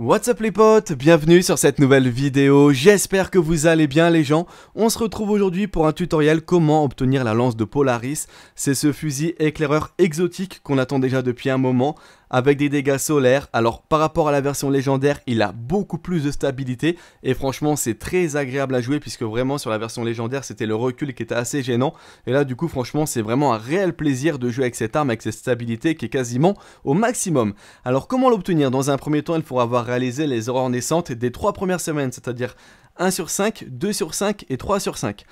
What's up les potes, bienvenue sur cette nouvelle vidéo, j'espère que vous allez bien les gens. On se retrouve aujourd'hui pour un tutoriel comment obtenir la lance de Polaris. C'est ce fusil éclaireur exotique qu'on attend déjà depuis un moment avec des dégâts solaires. Alors par rapport à la version légendaire, il a beaucoup plus de stabilité et franchement c'est très agréable à jouer puisque vraiment sur la version légendaire c'était le recul qui était assez gênant et là du coup franchement c'est vraiment un réel plaisir de jouer avec cette arme, avec cette stabilité qui est quasiment au maximum. Alors comment l'obtenir Dans un premier temps il faut avoir réalisé les horreurs naissantes des trois premières semaines, c'est-à-dire 1 sur 5, 2 sur 5 et 3 sur 5.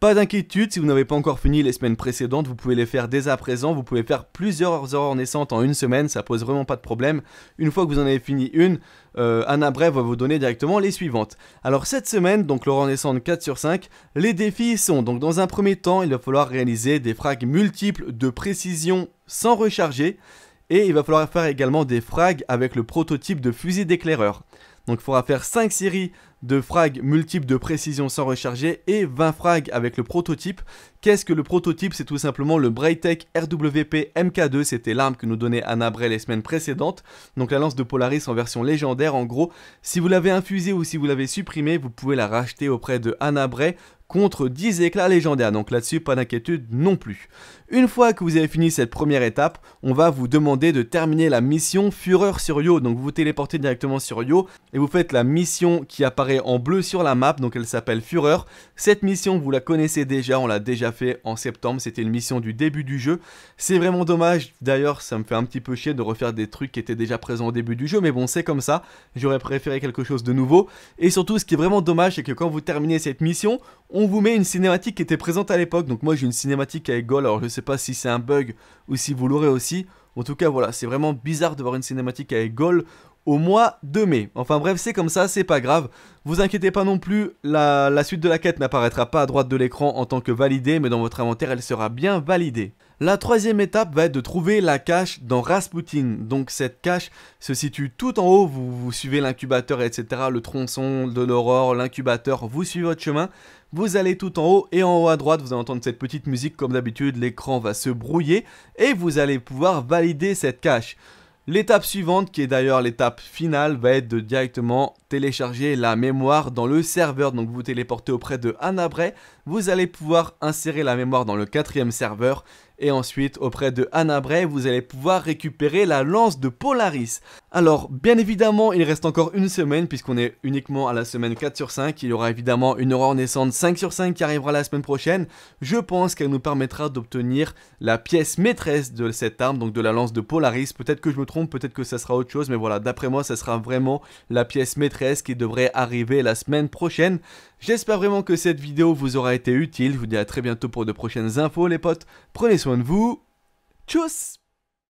Pas d'inquiétude, si vous n'avez pas encore fini les semaines précédentes, vous pouvez les faire dès à présent, vous pouvez faire plusieurs heures naissantes en une semaine, ça pose vraiment pas de problème. Une fois que vous en avez fini une, euh, Anna va vous donner directement les suivantes. Alors cette semaine, donc l'horreur naissante 4 sur 5, les défis sont donc dans un premier temps, il va falloir réaliser des frags multiples de précision sans recharger, et il va falloir faire également des frags avec le prototype de fusil d'éclaireur. Donc il faudra faire 5 séries de frags multiples de précision sans recharger et 20 frags avec le prototype. Qu'est-ce que le prototype C'est tout simplement le Braytech RWP MK2, c'était l'arme que nous donnait Anna Bray les semaines précédentes. Donc la lance de Polaris en version légendaire en gros. Si vous l'avez infusée ou si vous l'avez supprimée, vous pouvez la racheter auprès de Anna Bray contre 10 éclats légendaires, donc là-dessus pas d'inquiétude non plus. Une fois que vous avez fini cette première étape, on va vous demander de terminer la mission Fureur sur Yo, donc vous vous téléportez directement sur Yo et vous faites la mission qui apparaît en bleu sur la map, donc elle s'appelle Fureur. Cette mission, vous la connaissez déjà, on l'a déjà fait en septembre, c'était une mission du début du jeu. C'est vraiment dommage, d'ailleurs ça me fait un petit peu chier de refaire des trucs qui étaient déjà présents au début du jeu, mais bon c'est comme ça, j'aurais préféré quelque chose de nouveau. Et surtout ce qui est vraiment dommage, c'est que quand vous terminez cette mission, on vous met une cinématique qui était présente à l'époque. Donc moi j'ai une cinématique avec Gol, alors je sais pas si c'est un bug ou si vous l'aurez aussi. En tout cas, voilà, c'est vraiment bizarre de voir une cinématique avec Gol au mois de mai. Enfin bref, c'est comme ça, c'est pas grave. Vous inquiétez pas non plus, la, suite de la quête n'apparaîtra pas à droite de l'écran en tant que validée, mais dans votre inventaire, elle sera bien validée. La troisième étape va être de trouver la cache dans Rasputin. Donc cette cache se situe tout en haut, vous, suivez l'incubateur, etc., le tronçon de l'aurore, l'incubateur, vous suivez votre chemin. Vous allez tout en haut et en haut à droite, vous allez entendre cette petite musique comme d'habitude, l'écran va se brouiller et vous allez pouvoir valider cette cache. L'étape suivante, qui est d'ailleurs l'étape finale, va être de directement télécharger la mémoire dans le serveur. Donc vous, téléportez auprès de Bray. vous allez pouvoir insérer la mémoire dans le quatrième serveur et ensuite, auprès de Anna Bray, vous allez pouvoir récupérer la lance de Polaris. Alors, bien évidemment, il reste encore une semaine, puisqu'on est uniquement à la semaine 4 sur 5. Il y aura évidemment une aurore naissante 5 sur 5 qui arrivera la semaine prochaine. Je pense qu'elle nous permettra d'obtenir la pièce maîtresse de cette arme, donc de la lance de Polaris. Peut-être que je me trompe, peut-être que ça sera autre chose, mais voilà, d'après moi, ça sera vraiment la pièce maîtresse qui devrait arriver la semaine prochaine. J'espère vraiment que cette vidéo vous aura été utile. Je vous dis à très bientôt pour de prochaines infos les potes. Prenez soin de vous. Tchuss